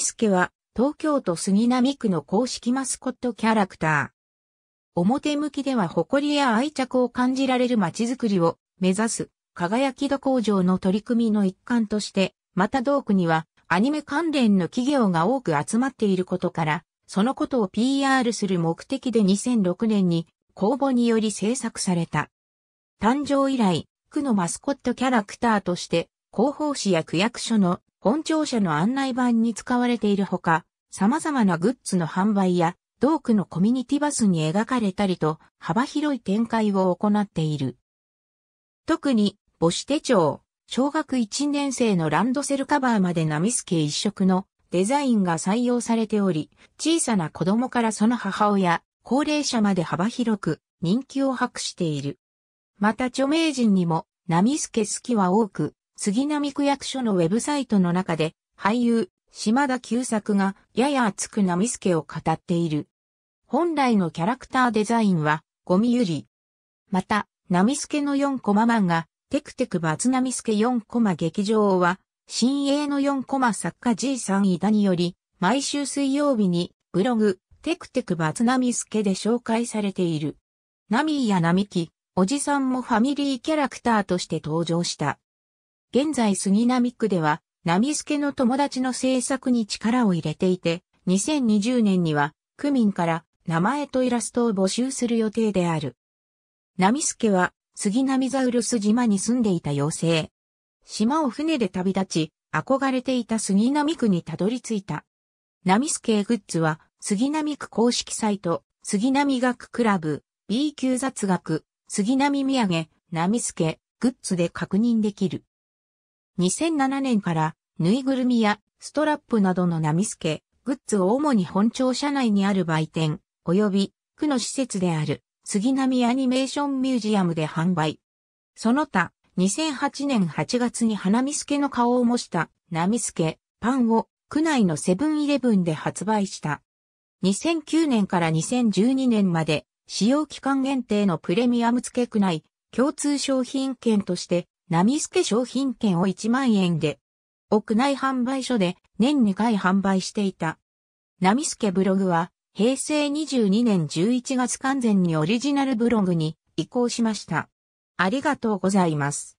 ス助は、東京都杉並区の公式マスコットキャラクター。表向きでは誇りや愛着を感じられる街づくりを目指す輝き度工場の取り組みの一環として、また同区にはアニメ関連の企業が多く集まっていることから、そのことを PR する目的で2006年に公募により制作された。誕生以来、区のマスコットキャラクターとして、広報誌や区役所の本庁舎の案内板に使われているほか、様々なグッズの販売や、同区のコミュニティバスに描かれたりと、幅広い展開を行っている。特に、母子手帳、小学1年生のランドセルカバーまでナミスケ一色のデザインが採用されており、小さな子供からその母親、高齢者まで幅広く人気を博している。また著名人にもナミスケ好きは多く、杉並区役所のウェブサイトの中で、俳優、島田久作が、やや熱く波助を語っている。本来のキャラクターデザインは、ゴミゆり。また、波助の4コマ漫画、テクテクバツ波助4コマ劇場は、新鋭の4コマ作家 G さん伊田により、毎週水曜日に、ブログ、テクテクバツナミスケで紹介されている。ナミーやナミキ、おじさんもファミリーキャラクターとして登場した。現在杉並区では、波助の友達の制作に力を入れていて、2020年には、区民から名前とイラストを募集する予定である。波助は、杉並ザウルス島に住んでいた妖精。島を船で旅立ち、憧れていた杉並区にたどり着いた。波助グッズは、杉並区公式サイト、杉並学クラブ、B 級雑学、杉並土産、波助、グッズで確認できる。2007年からぬいぐるみやストラップなどの波付け、グッズを主に本庁舎内にある売店、及び区の施設である杉並アニメーションミュージアムで販売。その他、2008年8月に花見助の顔を模した波助パンを区内のセブンイレブンで発売した。2009年から2012年まで使用期間限定のプレミアム付け区内共通商品券として波助商品券を1万円で、屋内販売所で年2回販売していた。波助ブログは、平成22年11月完全にオリジナルブログに移行しました。ありがとうございます。